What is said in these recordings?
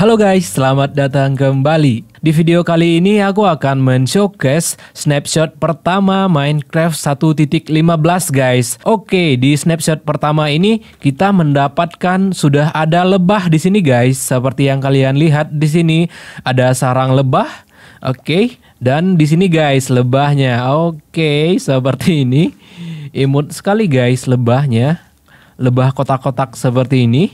Halo guys, selamat datang kembali. Di video kali ini aku akan men-showcase snapshot pertama Minecraft 1.15 guys. Oke, di snapshot pertama ini kita mendapatkan sudah ada lebah di sini guys. Seperti yang kalian lihat di sini ada sarang lebah. Oke, dan di sini guys lebahnya. Oke, seperti ini. Imut sekali guys lebahnya. Lebah kotak-kotak seperti ini.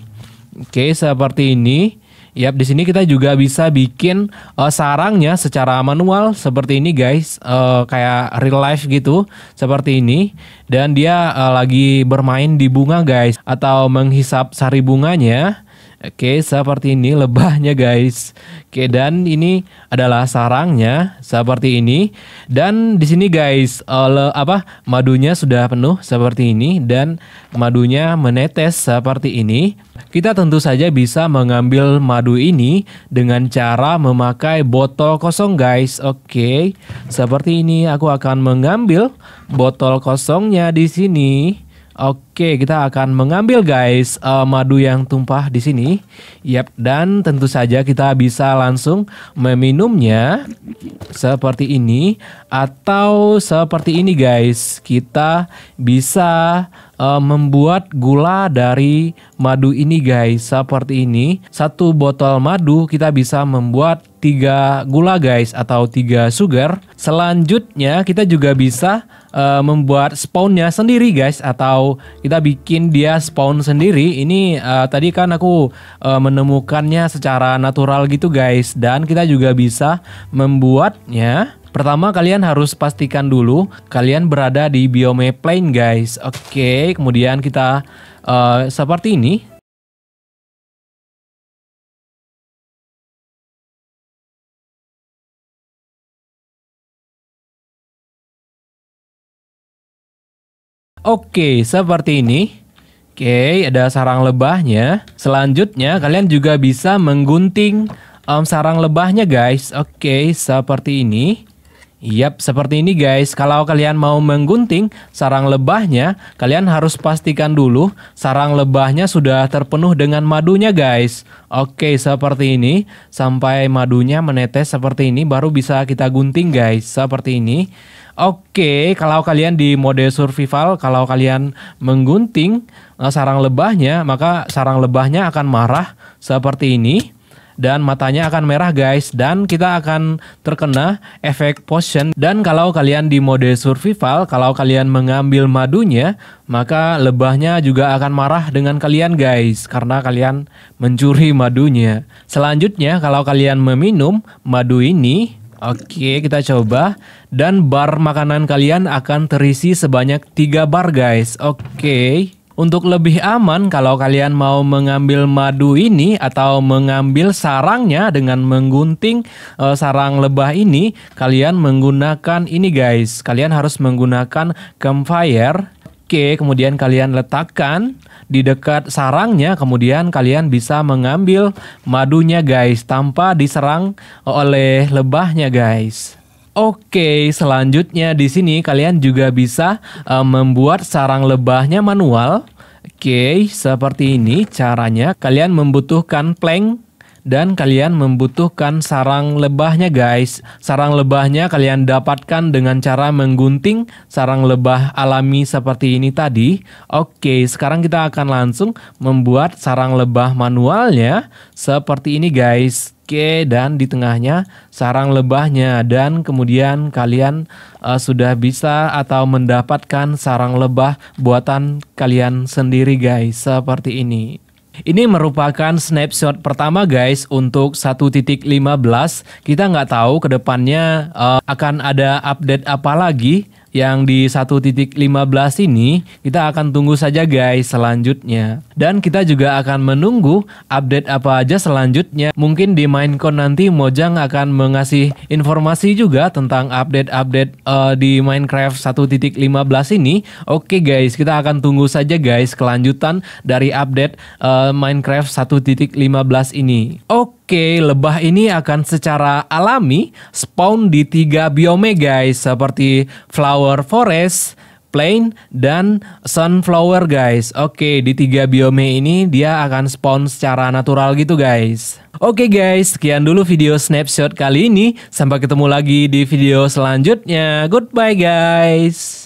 Oke, seperti ini. Yap, di sini kita juga bisa bikin uh, sarangnya secara manual seperti ini guys, uh, kayak real life gitu, seperti ini. Dan dia uh, lagi bermain di bunga guys, atau menghisap sari bunganya. Oke, seperti ini lebahnya guys. Oke, dan ini adalah sarangnya seperti ini. Dan di sini guys, ole, eh, apa madunya sudah penuh seperti ini dan madunya menetes seperti ini. Kita tentu saja bisa mengambil madu ini dengan cara memakai botol kosong guys. Oke, seperti ini aku akan mengambil botol kosongnya di sini. Oke. Oke, kita akan mengambil guys uh, madu yang tumpah di sini. Yap, dan tentu saja kita bisa langsung meminumnya seperti ini atau seperti ini guys. Kita bisa uh, membuat gula dari madu ini guys, seperti ini. Satu botol madu kita bisa membuat tiga gula guys atau tiga sugar. Selanjutnya kita juga bisa uh, membuat spawnnya sendiri guys atau kita bikin dia spawn sendiri. Ini uh, tadi kan aku uh, menemukannya secara natural gitu guys dan kita juga bisa membuatnya Pertama kalian harus pastikan dulu kalian berada di biome plane guys. Oke, okay, kemudian kita uh, seperti ini Oke, seperti ini. Oke, ada sarang lebahnya. Selanjutnya, kalian juga bisa menggunting um, sarang lebahnya, guys. Oke, seperti ini. Yap, seperti ini guys. Kalau kalian mau menggunting sarang lebahnya, kalian harus pastikan dulu sarang lebahnya sudah terpenuh dengan madunya guys. Oke, seperti ini. Sampai madunya menetes seperti ini baru bisa kita gunting guys. Seperti ini. Oke, kalau kalian di mode survival, kalau kalian menggunting eh, sarang lebahnya, maka sarang lebahnya akan marah seperti ini dan matanya akan merah guys dan kita akan terkena efek potion dan kalau kalian di mode survival kalau kalian mengambil madunya maka lebahnya juga akan marah dengan kalian guys karena kalian mencuri madunya. Selanjutnya kalau kalian meminum madu ini Oke, kita coba. Dan bar makanan kalian akan terisi sebanyak 3 bar, guys. Oke. Untuk lebih aman, kalau kalian mau mengambil madu ini atau mengambil sarangnya dengan menggunting e, sarang lebah ini, kalian menggunakan ini guys. Kalian harus menggunakan campfire. Oke, kemudian kalian letakkan di dekat sarangnya, kemudian kalian bisa mengambil madunya guys tanpa diserang oleh lebahnya guys. Oke, selanjutnya di sini kalian juga bisa uh, membuat sarang lebahnya manual. Oke, seperti ini caranya. Kalian membutuhkan plank dan kalian membutuhkan sarang lebahnya guys. Sarang lebahnya kalian dapatkan dengan cara menggunting sarang lebah alami seperti ini tadi. Oke, sekarang kita akan langsung membuat sarang lebah manualnya seperti ini guys. Oke, dan di tengahnya sarang lebahnya dan kemudian kalian uh, sudah bisa atau mendapatkan sarang lebah buatan kalian sendiri guys seperti ini. Ini merupakan snapshot pertama guys untuk 1.15. Kita nggak tahu ke depannya uh, akan ada update apa lagi yang di 1.15 ini kita akan tunggu saja guys selanjutnya. Dan kita juga akan menunggu update apa aja selanjutnya. Mungkin di Minecon nanti Mojang akan mengasih informasi juga tentang update-update uh, di Minecraft 1.15 ini. Oke guys, kita akan tunggu saja guys kelanjutan dari update uh, Minecraft 1.15 ini. Oke. Oke, lebah ini akan secara alami spawn di tiga biome guys, seperti flower forest, plain, dan sunflower guys. Oke, di tiga biome ini dia akan spawn secara natural gitu guys. Oke guys, sekian dulu video snapshot kali ini. Sampai ketemu lagi di video selanjutnya. Goodbye guys.